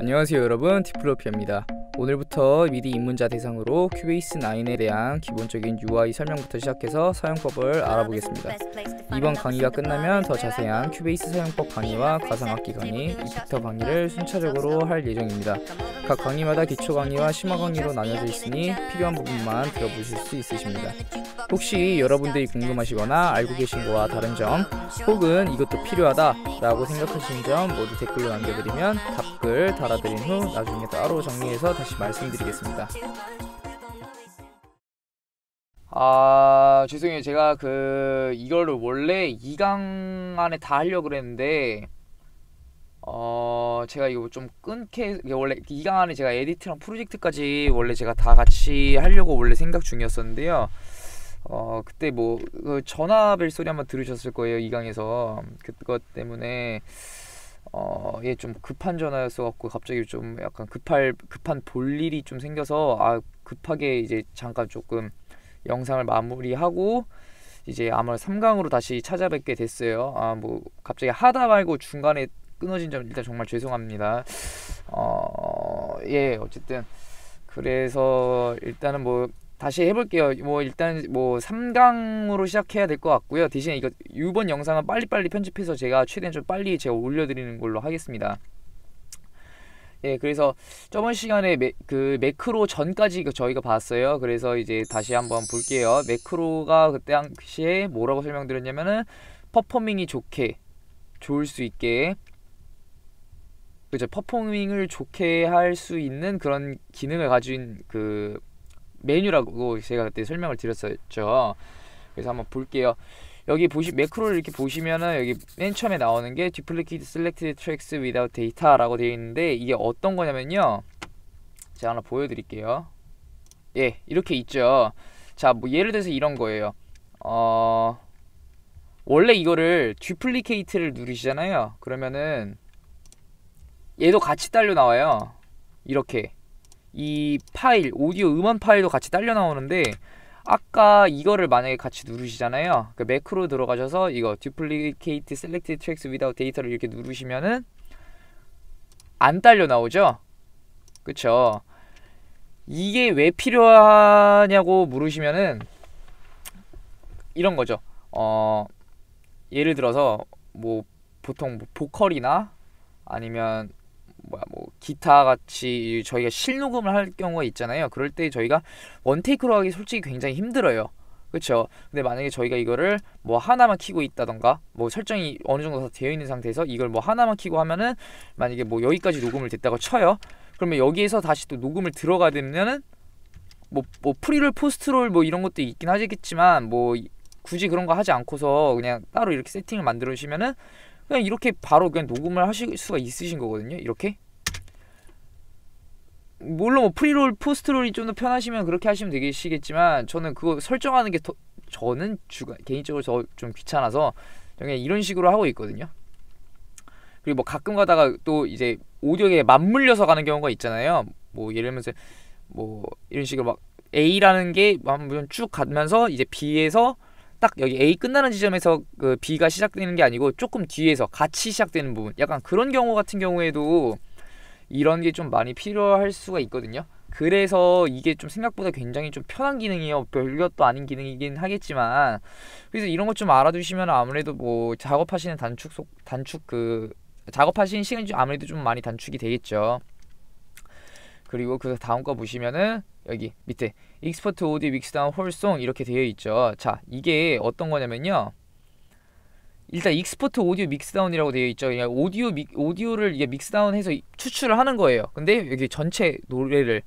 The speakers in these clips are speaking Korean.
안녕하세요 여러분 디플로피아입니다 오늘부터 미디 입문자 대상으로 큐베이스 9에 대한 기본적인 UI 설명부터 시작해서 사용법을 알아보겠습니다. 이번 강의가 끝나면 더 자세한 큐베이스 사용법 강의와 가상악기 강의, 이펙터 강의를 순차적으로 할 예정입니다. 각 강의마다 기초 강의와 심화 강의로 나눠져 있으니 필요한 부분만 들어보실 수 있으십니다. 혹시 여러분들이 궁금하시거나 알고 계신 거와 다른 점, 혹은 이것도 필요하다 라고 생각하시는 점 모두 댓글로 남겨드리면 답글 달아드린 후 나중에 따로 정리해서 다시 말씀드리겠습니다. 아 죄송해요 제가 그이거 원래 2강 안에 다 하려고 그랬는데 어 제가 이거 좀 끊게 원래 2강 안에 제가 에디트랑 프로젝트까지 원래 제가 다 같이 하려고 원래 생각 중이었었는데요 어 그때 뭐그 전화벨 소리 한번 들으셨을 거예요 2강에서 그것 때문에 어, 예, 좀 급한 전화였어갖고 갑자기 좀 약간 급할 급한 볼 일이 좀 생겨서 아 급하게 이제 잠깐 조금 영상을 마무리하고 이제 아마 3강으로 다시 찾아뵙게 됐어요. 아 뭐 갑자기 하다 말고 중간에 끊어진 점 일단 정말 죄송합니다. 어, 예, 어쨌든 그래서 일단은 뭐 다시 해볼게요. 뭐 일단 뭐 3강으로 시작해야 될 것 같고요. 대신에 이거 이번 영상은 빨리빨리 편집해서 제가 최대한 좀 빨리 제가 올려드리는 걸로 하겠습니다. 예, 그래서 저번 시간에 메, 그 매크로 전까지 저희가 봤어요. 그래서 이제 다시 한번 볼게요. 매크로가 그때 당시에 뭐라고 설명드렸냐면은 퍼포밍이 좋게 좋을 수 있게 그죠 퍼포밍을 좋게 할 수 있는 그런 기능을 가진 그 메뉴라고 제가 그때 설명을 드렸었죠. 그래서 한번 볼게요. 여기 보시 매크로를 이렇게 보시면은 여기 맨 처음에 나오는 게 duplicate selected tracks without data라고 되어 있는데 이게 어떤 거냐면요. 제가 하나 보여드릴게요. 예, 이렇게 있죠. 자, 뭐 예를 들어서 이런 거예요. 어 원래 이거를 duplicate를 누르시잖아요. 그러면은 얘도 같이 딸려 나와요. 이렇게 이 파일, 오디오 음원 파일도 같이 딸려 나오는데 아까 이거를 만약에 같이 누르시잖아요. 그 매크로 들어가셔서 이거 duplicate selected tracks without data를 이렇게 누르시면은 안 딸려 나오죠? 그쵸? 이게 왜 필요하냐고 물으시면은 이런 거죠. 어, 예를 들어서 뭐 보통 뭐 보컬이나 아니면 뭐야 뭐 기타 같이 저희가 실녹음을 할 경우가 있잖아요. 그럴 때 저희가 원테이크로 하기 솔직히 굉장히 힘들어요. 그렇죠. 근데 만약에 저희가 이거를 뭐 하나만 키고 있다던가 뭐 설정이 어느 정도 다 되어 있는 상태에서 이걸 뭐 하나만 키고 하면은 만약에 뭐 여기까지 녹음을 됐다고 쳐요. 그러면 여기에서 다시 또 녹음을 들어가 되면은 뭐, 뭐 프리롤 포스트롤 뭐 이런 것도 있긴 하겠지만 뭐 굳이 그런 거 하지 않고서 그냥 따로 이렇게 세팅을 만들어 주시면은 그냥 이렇게 바로 그냥 녹음을 하실 수가 있으신 거거든요. 이렇게. 물론 뭐 프리롤, 포스트롤이 좀 더 편하시면 그렇게 하시면 되시겠지만 저는 그거 설정하는 게 더, 저는 주가, 개인적으로 저 좀 귀찮아서 그냥 이런 식으로 하고 있거든요. 그리고 뭐 가끔 가다가 또 이제 오디오에 맞물려서 가는 경우가 있잖아요. 뭐 예를 들면서 뭐 이런 식으로 막 A라는 게 뭐 한번 쭉 가면서 이제 B에서 딱 여기 A 끝나는 지점에서 그 B가 시작되는 게 아니고 조금 뒤에서 같이 시작되는 부분 약간 그런 경우 같은 경우에도 이런 게 좀 많이 필요할 수가 있거든요 그래서 이게 좀 생각보다 굉장히 좀 편한 기능이에요 별것도 아닌 기능이긴 하겠지만 그래서 이런 것 좀 알아두시면 아무래도 뭐 작업하시는 단축 속 단축 그 작업하시는 시간이 좀 아무래도 좀 많이 단축이 되겠죠 그리고 그 다음 거 보시면은 여기 밑에 익스포트 오디 믹스다운 홀송 이렇게 되어 있죠. 자, 이게 어떤 거냐면요. 일단 익스포트 오디오 믹스다운이라고 되어 있죠. 그냥 오디오 믹 오디오를 이게 믹스다운해서 추출을 하는 거예요. 근데 여기 전체 노래를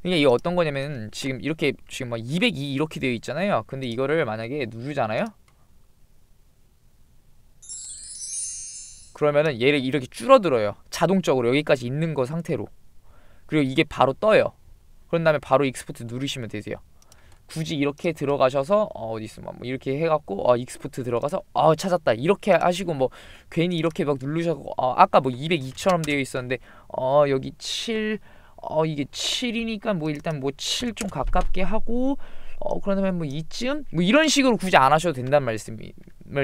그러니까 이게 어떤 거냐면 지금 이렇게 지금 막202 이렇게 되어 있잖아요. 근데 이거를 만약에 누르잖아요. 그러면은 얘를 이렇게 줄어들어요. 자동적으로 여기까지 있는 거 상태로. 그리고 이게 바로 떠요. 그런 다음에 바로 익스포트 누르시면 되세요. 굳이 이렇게 들어가셔서 어, 디 있으면 뭐 이렇게 해갖고 어, 익스포트 들어가서 어, 찾았다 이렇게 하시고 뭐 괜히 이렇게 막누르셔서 어, 아까 뭐 202처럼 되어 있었는데 어 여기 7어 이게 7이니까 뭐 일단 뭐 7 좀 가깝게 하고 어 그런 다음에 뭐 이쯤 뭐 이런 식으로 굳이 안 하셔도 된다는 말씀을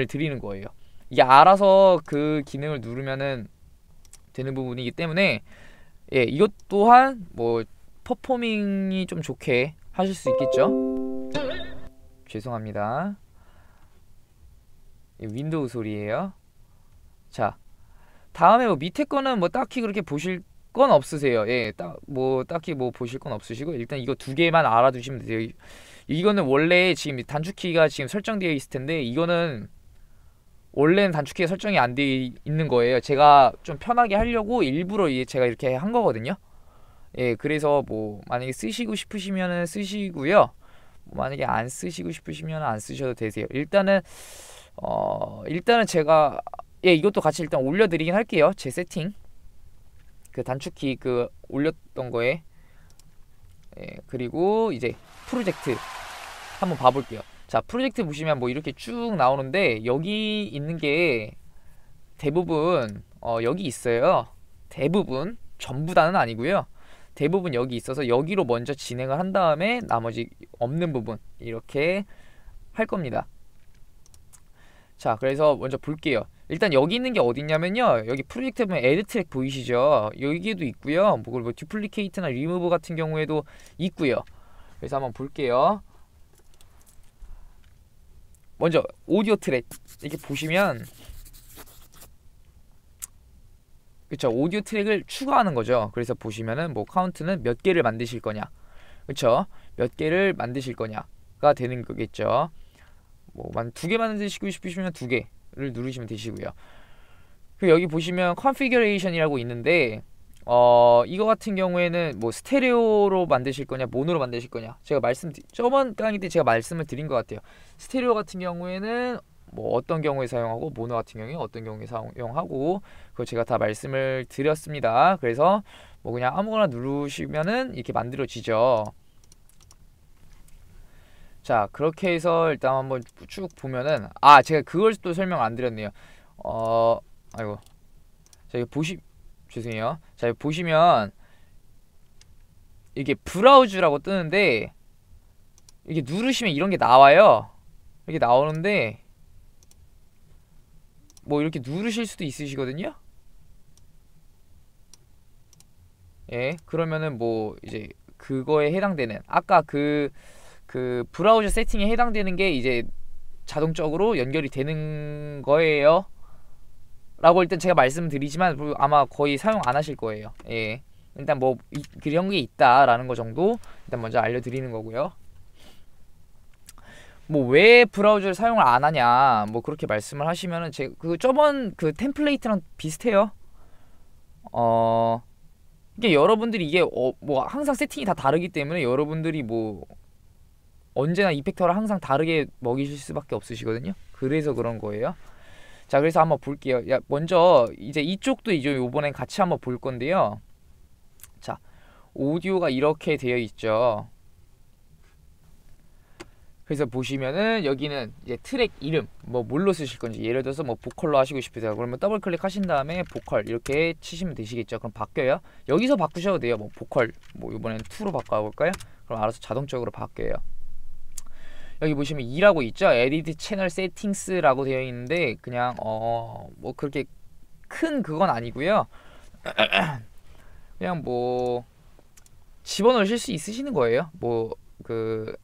드리는 거예요. 이게 알아서 그 기능을 누르면은 되는 부분이기 때문에 예, 이것 또한 뭐 퍼포밍이 좀 좋게 하실 수 있겠죠? 죄송합니다. 예, 윈도우 소리예요. 자, 다음에 뭐 밑에 거는 뭐 딱히 그렇게 보실 건 없으세요. 예, 딱 뭐 딱히 뭐 보실 건 없으시고 일단 이거 두 개만 알아두시면 돼요. 이거는 원래 지금 단축키가 지금 설정되어 있을 텐데 이거는 원래는 단축키가 설정이 안 돼 있는 거예요. 제가 좀 편하게 하려고 일부러 제가 이렇게 한 거거든요. 예, 그래서 뭐 만약에 쓰시고 싶으시면 쓰시고요. 뭐 만약에 안 쓰시고 싶으시면 안 쓰셔도 되세요. 일단은 어, 일단은 제가 예, 이것도 같이 일단 올려 드리긴 할게요. 제 세팅. 그 단축키 그 올렸던 거에 예, 그리고 이제 프로젝트 한번 봐 볼게요. 자 프로젝트 보시면 뭐 이렇게 쭉 나오는데 여기 있는 게 대부분 어, 여기 있어요 대부분 전부 다는 아니고요 대부분 여기 있어서 여기로 먼저 진행을 한 다음에 나머지 없는 부분 이렇게 할 겁니다 자 그래서 먼저 볼게요 일단 여기 있는 게 어디냐면요 여기 프로젝트 보면 에드 트랙 보이시죠 여기에도 있고요 뭐, 뭐 듀플리케이트나 리무브 같은 경우에도 있고요 그래서 한번 볼게요 먼저 오디오 트랙 이렇게 보시면 그쵸 오디오 트랙을 추가하는 거죠 그래서 보시면은 뭐 카운트는 몇 개를 만드실 거냐 그쵸 몇 개를 만드실 거냐가 되는 거겠죠 뭐두개 만드시고 싶으시면 두 개를 누르시면 되시고요 그리고 여기 보시면 컨피규레이션이라고 있는데 어 이거 같은 경우에는 뭐 스테레오로 만드실 거냐 모노로 만드실 거냐 제가 말씀 저번 강의 때 제가 말씀을 드린 것 같아요 스테레오 같은 경우에는 뭐 어떤 경우에 사용하고 모노 같은 경우에 어떤 경우에 사용하고 그거 제가 다 말씀을 드렸습니다 그래서 뭐 그냥 아무거나 누르시면은 이렇게 만들어지죠 자 그렇게 해서 일단 한번 쭉 보면은 아 제가 그걸 또 설명 안 드렸네요 어 아이고 자 이거 보시 죄송해요. 자, 보시면 이게 브라우즈라고 뜨는데 이게 누르시면 이런 게 나와요. 이렇게 나오는데 뭐 이렇게 누르실 수도 있으시거든요. 예, 그러면은 뭐 이제 그거에 해당되는 아까 그그 그 브라우저 세팅에 해당되는 게 이제 자동적으로 연결이 되는 거예요. 라고 일단 제가 말씀드리지만 뭐 아마 거의 사용 안 하실 거예요. 예. 일단 뭐 이, 그런 게 있다라는 거 정도 일단 먼저 알려드리는 거고요. 뭐 왜 브라우저를 사용을 안 하냐 뭐 그렇게 말씀을 하시면은 제 그 저번 그 템플레이트랑 비슷해요. 어 이게 여러분들이 이게 어, 뭐 항상 세팅이 다 다르기 때문에 여러분들이 뭐 언제나 이펙터를 항상 다르게 먹이실 수밖에 없으시거든요. 그래서 그런 거예요. 자 그래서 한번 볼게요. 야, 먼저 이제 이쪽도 이제 요번엔 같이 한번 볼 건데요. 자 오디오가 이렇게 되어 있죠. 그래서 보시면은 여기는 이제 트랙 이름 뭐 뭘로 쓰실 건지 예를 들어서 뭐 보컬로 하시고 싶으세요 그러면 더블 클릭하신 다음에 보컬 이렇게 치시면 되시겠죠 그럼 바뀌어요 여기서 바꾸셔도 돼요 뭐 보컬 뭐 이번엔 투로 바꿔볼까요 그럼 알아서 자동적으로 바뀌어요 여기 보시면 2라고 있죠. LED 채널 세팅스라고 되어 있는데 그냥 어 뭐 그렇게 큰 그건 아니고요. 그냥 뭐 집어넣으실 수 있으시는 거예요. 뭐 그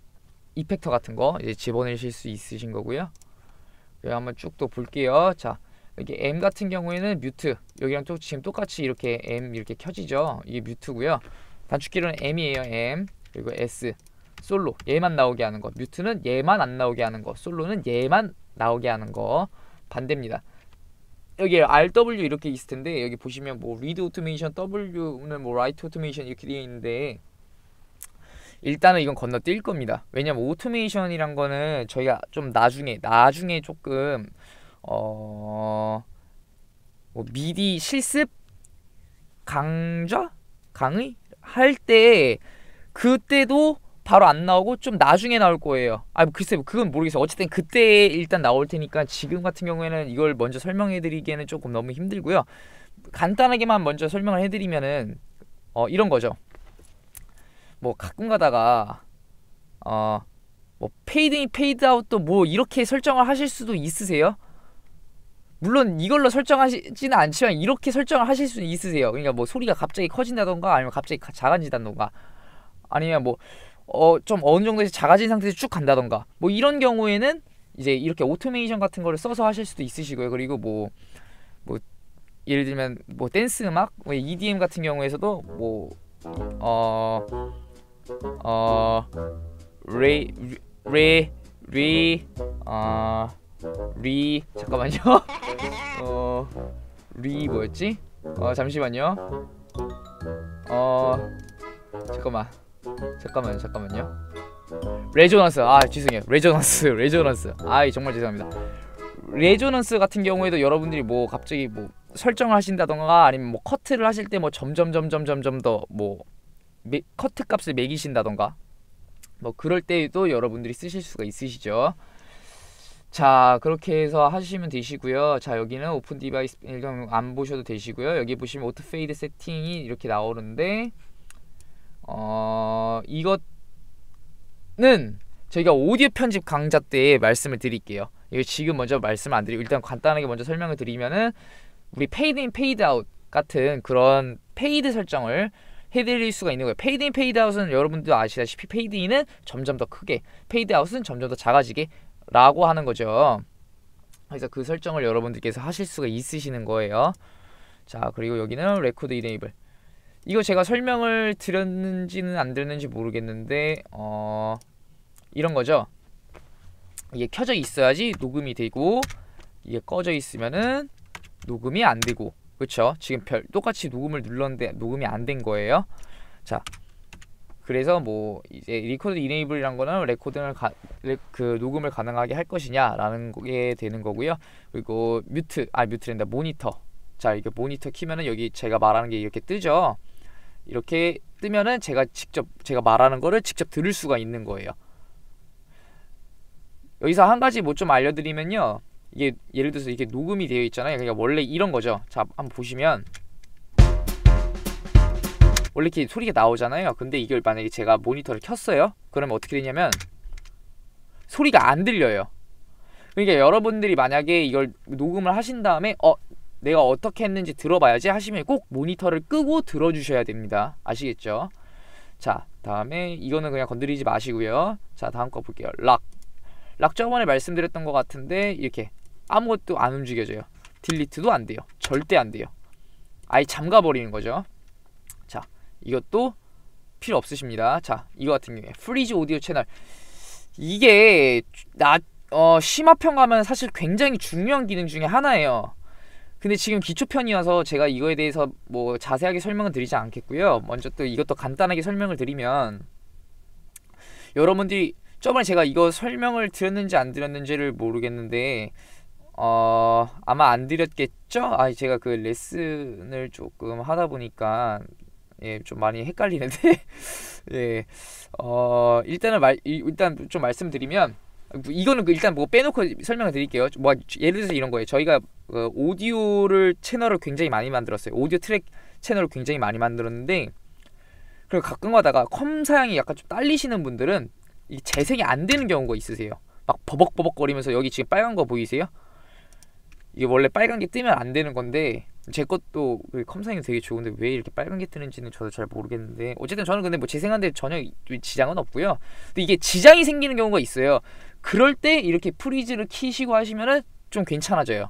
이펙터 같은 거 이제 집어넣으실 수 있으신 거고요. 예, 한번 쭉 또 볼게요. 자, 여기 M 같은 경우에는 뮤트. 여기랑 또 지금 똑같이 이렇게 M 이렇게 켜지죠. 이게 뮤트고요. 단축키로는 M이에요. M. 그리고 S. 솔로 얘만 나오게 하는 거 뮤트는 얘만 안 나오게 하는 거 솔로는 얘만 나오게 하는 거 반대입니다 여기 RW 이렇게 있을 텐데 여기 보시면 뭐 리드 오토메이션 W는 뭐 라이트 오토메이션 이렇게 되어 있는데 일단은 이건 건너뛸 겁니다 왜냐면 오토메이션이란 거는 저희가 좀 나중에 나중에 조금 어... 뭐 미디 실습 강좌 강의 할 때 그때도 바로 안 나오고 좀 나중에 나올 거예요. 아 뭐 글쎄 뭐 그건 모르겠어요. 어쨌든 그때 일단 나올 테니까 지금 같은 경우에는 이걸 먼저 설명해 드리기에는 조금 너무 힘들고요. 간단하게만 먼저 설명을 해 드리면은 어 이런 거죠. 뭐 가끔 가다가 어 뭐 페이드인 페이드아웃도 뭐 이렇게 설정을 하실 수도 있으세요. 물론 이걸로 설정하시지는 않지만 이렇게 설정을 하실 수는 있으세요. 그러니까 뭐 소리가 갑자기 커진다던가 아니면 갑자기 작아진다던가 아니면 뭐 어, 좀 어느 정도에서 작아진 상태에서 쭉 간다던가 뭐 이런 경우에는 이제 이렇게 오토메이션 같은 거를 써서 하실 수도 있으시고요. 그리고 뭐, 뭐 예를 들면 뭐 댄스 음악, 뭐 EDM 같은 경우에서도 뭐 어, 어, 레, 레, 레, 어, 리 잠깐만요. 어, 리 뭐였지? 어, 잠시만요. 어, 잠깐만. 잠깐만요 잠깐만요 레조넌스 아 죄송해요 레조넌스 레조넌스 아이 정말 죄송합니다 레조넌스 같은 경우에도 여러분들이 뭐 갑자기 뭐 설정을 하신다던가 아니면 뭐 커트를 하실 때 뭐 점점 점점 점점 더 뭐 커트 값을 매기신다던가 뭐 그럴 때도 여러분들이 쓰실 수가 있으시죠 자 그렇게 해서 하시면 되시고요 자 여기는 오픈 디바이스 안 보셔도 되시고요 여기 보시면 오토 페이드 세팅이 이렇게 나오는데 어, 이것은 저희가 오디오 편집 강좌 때 말씀을 드릴게요. 이거 지금 먼저 말씀 을안 드리고 일단 간단하게 먼저 설명을 드리면은 우리 페이드 인 페이드 아웃 같은 그런 페이드 설정을 해드릴 수가 있는 거예요. 페이드 인 페이드 아웃은 여러분도 아시다시피 페이드 인은 점점 더 크게 페이드 아웃은 점점 더 작아지게 라고 하는 거죠. 그래서 그 설정을 여러분들께서 하실 수가 있으시는 거예요. 자 그리고 여기는 레코드 이네이블 이거 제가 설명을 드렸는지는 안 드렸는지 모르겠는데 어 이런 거죠. 이게 켜져 있어야지 녹음이 되고 이게 꺼져 있으면은 녹음이 안 되고 그렇 지금 별 똑같이 녹음을 눌렀는데 녹음이 안 된 거예요. 자. 그래서 뭐 이제 리코드 이네이블이란 거는 레코딩을 가, 레, 그 녹음을 가능하게 할 것이냐라는 게 되는 거고요. 그리고 뮤트 아 뮤트랜다 모니터 자 이게 모니터 키면은 여기 제가 말하는 게 이렇게 뜨죠 이렇게 뜨면은 제가 직접 제가 말하는 거를 직접 들을 수가 있는 거예요. 여기서 한 가지 뭐 좀 알려드리면요. 이게 예를 들어서 이게 녹음이 되어 있잖아요. 그러니까 원래 이런 거죠. 자, 한번 보시면 원래 이렇게 소리가 나오잖아요. 근데 이걸 만약에 제가 모니터를 켰어요. 그러면 어떻게 되냐면 소리가 안 들려요. 그러니까 여러분들이 만약에 이걸 녹음을 하신 다음에 어 내가 어떻게 했는지 들어봐야지 하시면 꼭 모니터를 끄고 들어주셔야 됩니다. 아시겠죠? 자, 다음에 이거는 그냥 건드리지 마시고요. 자, 다음 거 볼게요. 락. 락 저번에 말씀드렸던 것 같은데 이렇게 아무것도 안 움직여져요. 딜리트도 안 돼요. 절대 안 돼요. 아예 잠가버리는 거죠. 자, 이것도 필요 없으십니다. 자, 이거 같은 경우에 프리즈 오디오 채널 이게 나 어, 심화평 가면 사실 굉장히 중요한 기능 중에 하나예요. 근데 지금 기초편이어서 제가 이거에 대해서 뭐 자세하게 설명을 드리지 않겠고요. 먼저 또 이것도 간단하게 설명을 드리면 여러분들이 저번에 제가 이거 설명을 드렸는지 안 드렸는지를 모르겠는데 어 아마 안 드렸겠죠? 아 제가 그 레슨을 조금 하다 보니까 예, 좀 많이 헷갈리는데 예. 어, 일단은 말 일단 좀 말씀드리면 뭐 이거는 그 일단 뭐 빼놓고 설명을 드릴게요. 뭐 예를 들어서 이런 거예요. 저희가 어, 오디오를 채널을 굉장히 많이 만들었어요. 오디오 트랙 채널을 굉장히 많이 만들었는데 그리고 가끔 가다가 컴 사양이 약간 좀 딸리시는 분들은 이 재생이 안 되는 경우가 있으세요. 막 버벅버벅거리면서 여기 지금 빨간 거 보이세요? 이게 원래 빨간 게 뜨면 안 되는 건데 제 것도 그 컴사양이 되게 좋은데 왜 이렇게 빨간 게 뜨는지는 저도 잘 모르겠는데 어쨌든 저는 근데 뭐 재생하는데 전혀 지장은 없고요. 근데 이게 지장이 생기는 경우가 있어요. 그럴 때 이렇게 프리즈를 키시고 하시면은 좀 괜찮아져요.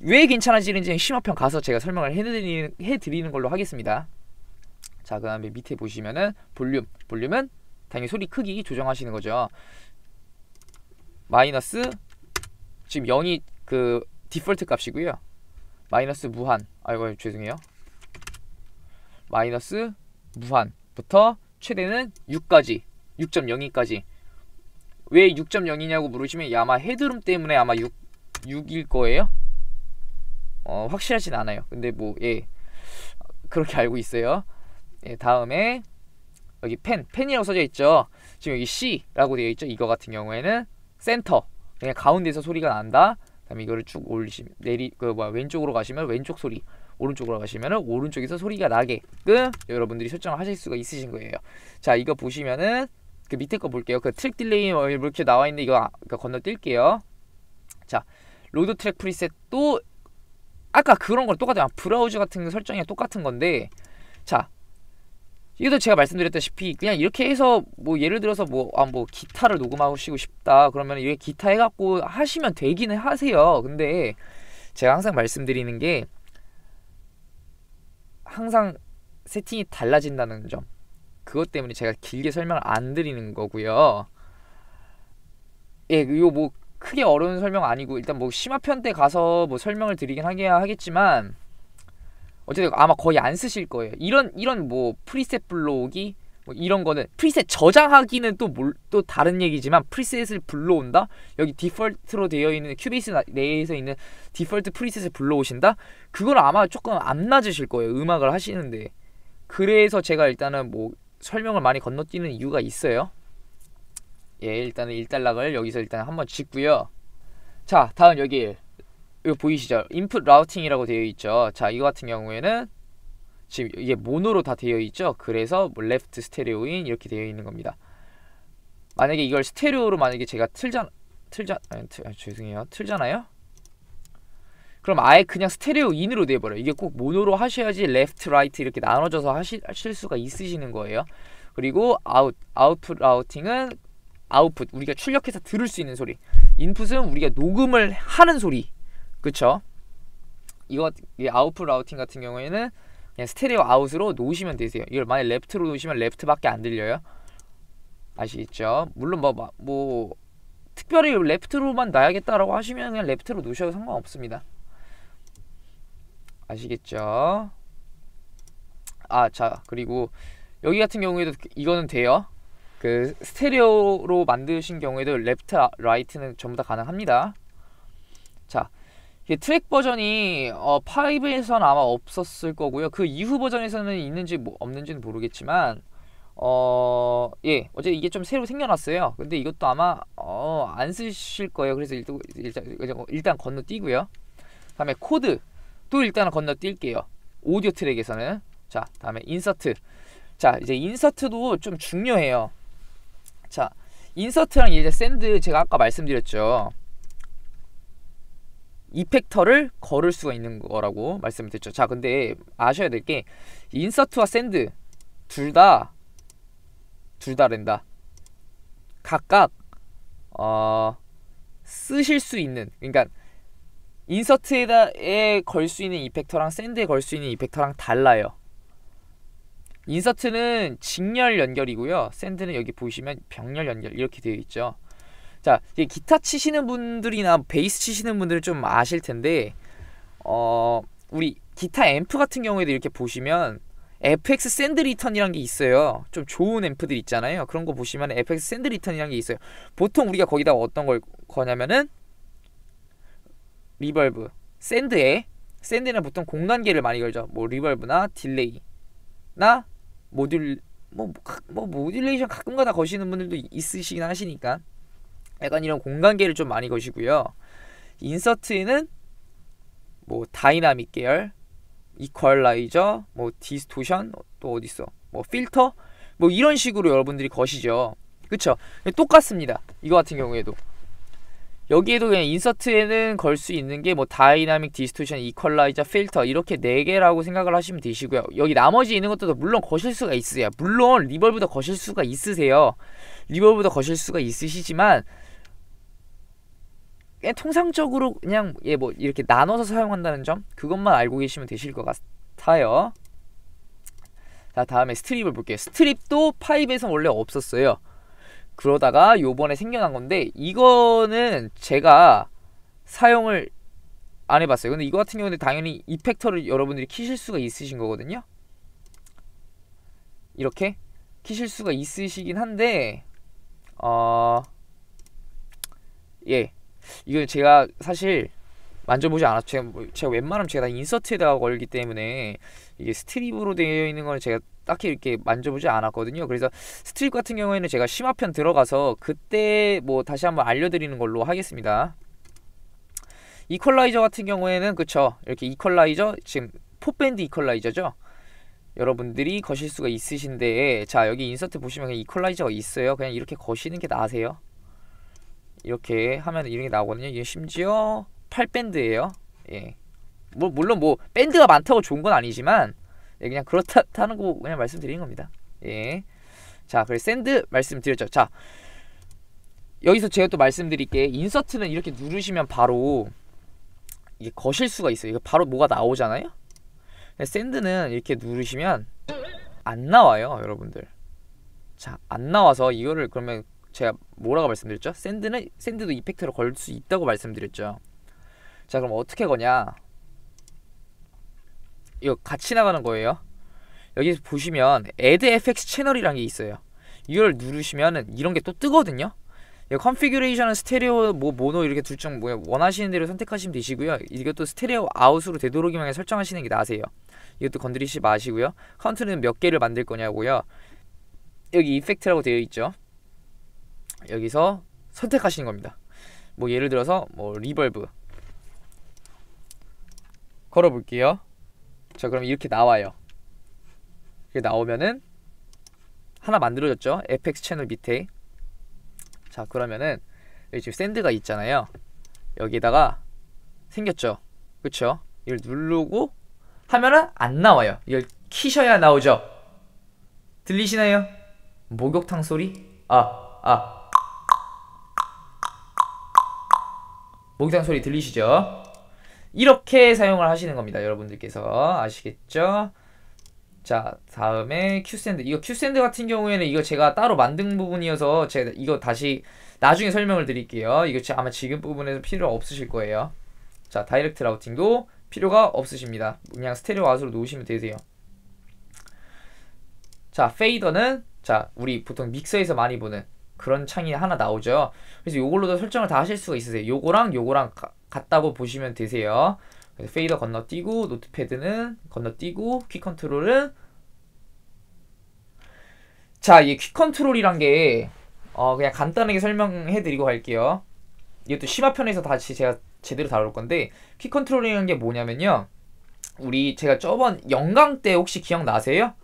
왜 괜찮아지는지 심화평 가서 제가 설명을 해드리는, 해드리는 걸로 하겠습니다. 자, 그 다음에 밑에 보시면은 볼륨. 볼륨은 당연히 소리 크기 조정하시는 거죠. 마이너스 지금 0이 그 디폴트 값이고요. 마이너스 무한. 아이고 죄송해요. 마이너스 무한부터 최대는 6까지 6.02까지 왜 6.0이냐고 물으시면 아마 헤드룸 때문에 아마 6, 6일 거예요. 어, 확실하진 않아요. 근데 뭐, 예. 그렇게 알고 있어요. 예, 다음에 여기 펜, 펜이라고 써져 있죠. 지금 여기 C라고 되어 있죠. 이거 같은 경우에는 센터. 그냥 가운데서 소리가 난다. 다음에 이거를 쭉 올리시면 내리 그 뭐야 왼쪽으로 가시면 왼쪽 소리, 오른쪽으로 가시면 오른쪽에서 소리가 나게끔 여러분들이 설정을 하실 수가 있으신 거예요. 자, 이거 보시면은 그 밑에 거 볼게요. 그 트랙 딜레이 뭐 이렇게 나와 있는데 이거 아, 그러니까 건너뛸게요. 자, 로드 트랙 프리셋도 아까 그런 걸 똑같아요. 아, 브라우저 같은 설정이 똑같은 건데 자, 이것도 제가 말씀드렸다시피 그냥 이렇게 해서 뭐 예를 들어서 뭐 아뭐 아뭐 기타를 녹음하시고 싶다 그러면 이게 기타 해갖고 하시면 되기는 하세요. 근데 제가 항상 말씀드리는 게 항상 세팅이 달라진다는 점. 그것 때문에 제가 길게 설명을 안 드리는 거고요. 예, 이거 그 뭐 크게 어려운 설명 아니고 일단 뭐 심화편 때 가서 뭐 설명을 드리긴 하긴 하겠지만 어쨌든 아마 거의 안 쓰실 거예요. 이런 이런 뭐 프리셋 블록기뭐 이런 거는 프리셋 저장하기는 또뭘또 다른 얘기지만 프리셋을 불러온다. 여기 디폴트로 되어 있는 큐베이스 내에서 있는 디폴트 프리셋을 불러오신다. 그걸 아마 조금 안 낮으실 거예요. 음악을 하시는데. 그래서 제가 일단은 뭐 설명을 많이 건너뛰는 이유가 있어요. 예, 일단은 1단락을 여기서 일단 한번 짓고요. 자, 다음 여기 이거 보이시죠? 인풋 라우팅이라고 되어 있죠. 자, 이거 같은 경우에는 지금 이게 모노로 다 되어 있죠. 그래서 뭐 레프트 스테레오인 이렇게 되어 있는 겁니다. 만약에 이걸 스테레오로 만약에 제가 틀자 틀자 아, 틀, 아, 죄송해요. 틀잖아요. 그럼 아예 그냥 스테레오 인으로 돼버려요. 이게 꼭 모노로 하셔야지 레프트, 라이트 이렇게 나눠져서 하시, 하실 수가 있으시는 거예요. 그리고 아웃, 아웃풋 라우팅은 아웃풋, 우리가 출력해서 들을 수 있는 소리. 인풋은 우리가 녹음을 하는 소리. 그쵸? 이거, 이 아웃풋 라우팅 같은 경우에는 그냥 스테레오 아웃으로 놓으시면 되세요. 이걸 만약 레프트로 놓으시면 레프트밖에 안 들려요. 아시겠죠? 물론 뭐, 뭐, 뭐 특별히 레프트로만 놔야겠다라고 하시면 그냥 레프트로 놓으셔도 상관없습니다. 아시겠죠? 아, 자, 그리고 여기 같은 경우에도 그, 이거는 돼요. 그 스테레오로 만드신 경우에도 레프트, 라이트는 전부 다 가능합니다. 자, 트랙 버전이 어, 5에서는 아마 없었을 거고요. 그 이후 버전에서는 있는지 뭐 없는지는 모르겠지만 어, 예, 어제 이게 좀 새로 생겨났어요. 근데 이것도 아마 어, 안 쓰실 거예요. 그래서 일단, 일단, 일단 건너뛰고요. 다음에 코드. 또 일단은 건너뛸게요. 오디오 트랙에서는 자 다음에 인서트 자 이제 인서트도 좀 중요해요. 자 인서트랑 이제 샌드 제가 아까 말씀드렸죠. 이펙터를 걸을 수가 있는 거라고 말씀 드렸죠. 자, 근데 아셔야 될 게 인서트와 샌드 둘 다 둘 다 된다 각각 어 쓰실 수 있는 그러니까 인서트에 걸 수 있는 이펙터랑 샌드에 걸 수 있는 이펙터랑 달라요. 인서트는 직렬 연결이고요. 샌드는 여기 보시면 병렬 연결 이렇게 되어 있죠. 자, 기타 치시는 분들이나 베이스 치시는 분들은 좀 아실 텐데 어, 우리 기타 앰프 같은 경우에도 이렇게 보시면 FX 샌드 리턴이란 게 있어요. 좀 좋은 앰프들 있잖아요. 그런 거 보시면 FX 샌드 리턴이란 게 있어요. 보통 우리가 거기다 어떤 걸 거냐면은 리벌브 샌드에 샌드는 보통 공간계를 많이 걸죠 뭐 리벌브나 딜레이나 모듈 뭐, 뭐 모듈레이션 가끔가다 거시는 분들도 있으시긴 하시니까 약간 이런 공간계를 좀 많이 거시고요 인서트는 에뭐 다이나믹 계열 이퀄라이저 뭐 디스토션 또 어딨어 뭐 필터 뭐 이런 식으로 여러분들이 거시죠 그쵸 똑같습니다 이거 같은 경우에도 여기에도 그냥 인서트에는 걸 수 있는 게 뭐 다이나믹 디스토션, 이퀄라이저, 필터 이렇게 네 개라고 생각을 하시면 되시고요. 여기 나머지 있는 것들도 물론 거실 수가 있으세요 물론 리버브도 거실 수가 있으세요. 리버브도 거실 수가 있으시지만 그냥 통상적으로 그냥 예 뭐 이렇게 나눠서 사용한다는 점 그것만 알고 계시면 되실 것 같아요. 자 다음에 스트립을 볼게요. 스트립도 파이브에서 원래 없었어요. 그러다가 요번에 생겨난 건데 이거는 제가 사용을 안 해봤어요. 근데 이거 같은 경우는 당연히 이펙터를 여러분들이 키실 수가 있으신 거거든요. 이렇게 키실 수가 있으시긴 한데 어... 예 이건 제가 사실 만져보지 않았죠. 제가, 뭐, 제가 웬만하면 제가 다 인서트에다가 걸기 때문에 이게 스트립으로 되어 있는 걸 제가 딱히 이렇게 만져보지 않았거든요. 그래서 스트립 같은 경우에는 제가 심화편 들어가서 그때 뭐 다시 한번 알려드리는 걸로 하겠습니다. 이퀄라이저 같은 경우에는 그쵸 이렇게 이퀄라이저 지금 포밴드 이퀄라이저죠. 여러분들이 거실 수가 있으신데 자 여기 인서트 보시면 이퀄라이저가 있어요. 그냥 이렇게 거시는 게 나으세요. 이렇게 하면 이런 게 나오거든요. 이게 심지어 8밴드예요. 예. 뭐 물론 뭐 밴드가 많다고 좋은 건 아니지만 예, 그냥 그렇다는 거 그냥 말씀드리는 겁니다. 예. 자, 그래서 샌드 말씀드렸죠. 자. 여기서 제가 또 말씀드릴 게 인서트는 이렇게 누르시면 바로 이게 거실수가 있어요. 이거 바로 뭐가 나오잖아요. 샌드는 이렇게 누르시면 안 나와요, 여러분들. 자, 안 나와서 이거를 그러면 제가 뭐라고 말씀드렸죠? 샌드는 샌드도 이펙트로 걸 수 있다고 말씀드렸죠. 자 그럼 어떻게 거냐 이거 같이 나가는 거예요 여기 보시면 add fx 채널이란게 있어요 이걸 누르시면은 이런 게 또 뜨거든요 컨피규레이션은 스테레오, 뭐 모노 이렇게 둘 중뭐야 원하시는 대로 선택하시면 되시고요. 이것도 스테레오 아웃으로 되도록이면 설정하시는 게 나으세요. 이것도 건드리지 마시고요. 카운트는 몇 개를 만들 거냐고요. 여기 이펙트라고 되어 있죠. 여기서 선택하시는 겁니다. 뭐 예를 들어서 뭐 리벌브 걸어볼게요. 자, 그럼 이렇게 나와요. 이렇게 나오면은 하나 만들어졌죠? fx 채널 밑에. 자, 그러면은 여기 지금 샌드가 있잖아요. 여기다가 생겼죠? 그쵸? 이걸 누르고 하면은 안 나와요. 이걸 키셔야 나오죠? 들리시나요? 목욕탕 소리? 아, 아. 목욕탕 소리 들리시죠? 이렇게 사용을 하시는 겁니다. 여러분들께서 아시겠죠? 자 다음에 큐샌드 이거 큐샌드 같은 경우에는 이거 제가 따로 만든 부분이어서 제가 이거 다시 나중에 설명을 드릴게요 이거 아마 지금 부분에서 필요 없으실 거예요 자 다이렉트 라우팅도 필요가 없으십니다 그냥 스테레오 아웃으로 놓으시면 되세요 자 페이더는 자 우리 보통 믹서에서 많이 보는 그런 창이 하나 나오죠 그래서 요걸로도 설정을 다 하실 수가 있으세요 요거랑 요거랑 같다고 보시면 되세요. 그래서 페이더 건너뛰고 노트패드는 건너뛰고 퀵 컨트롤은 자, 이퀵 컨트롤이란 게 어, 그냥 간단하게 설명해 드리고 갈게요. 이것도 심화편에서 다시 제가 제대로 다룰 건데 퀵 컨트롤이라는 게 뭐냐면요. 우리 제가 저번 영광 때 혹시 기억나세요?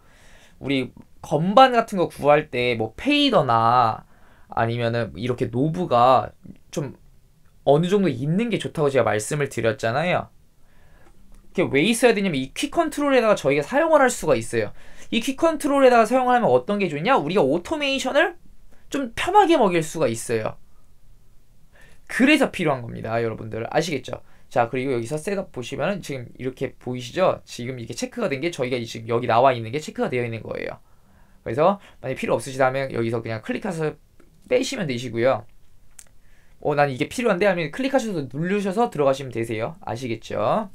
우리 건반 같은 거 구할 때 뭐 페이더나 아니면은 이렇게 노브가 좀 어느 정도 있는 게 좋다고 제가 말씀을 드렸잖아요. 이게 왜 있어야 되냐면 이 퀵 컨트롤에다가 저희가 사용을 할 수가 있어요. 이 퀵 컨트롤에다가 사용을 하면 어떤 게 좋냐? 우리가 오토메이션을 좀 편하게 먹일 수가 있어요. 그래서 필요한 겁니다. 여러분들 아시겠죠? 자 그리고 여기서 셋업 보시면은 지금 이렇게 보이시죠? 지금 이게 렇 체크가 된 게 저희가 지금 여기 나와 있는 게 체크가 되어 있는 거예요. 그래서 만약 필요 없으시다면 여기서 그냥 클릭해서 빼시면 되시고요. 어, 난 이게 필요한데 하면 클릭하셔서 누르셔서 들어가시면 되세요. 아시겠죠?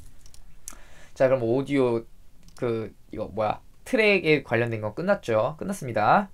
자, 그럼 오디오 그 이거 뭐야? 트랙에 관련된 건 끝났죠? 끝났습니다.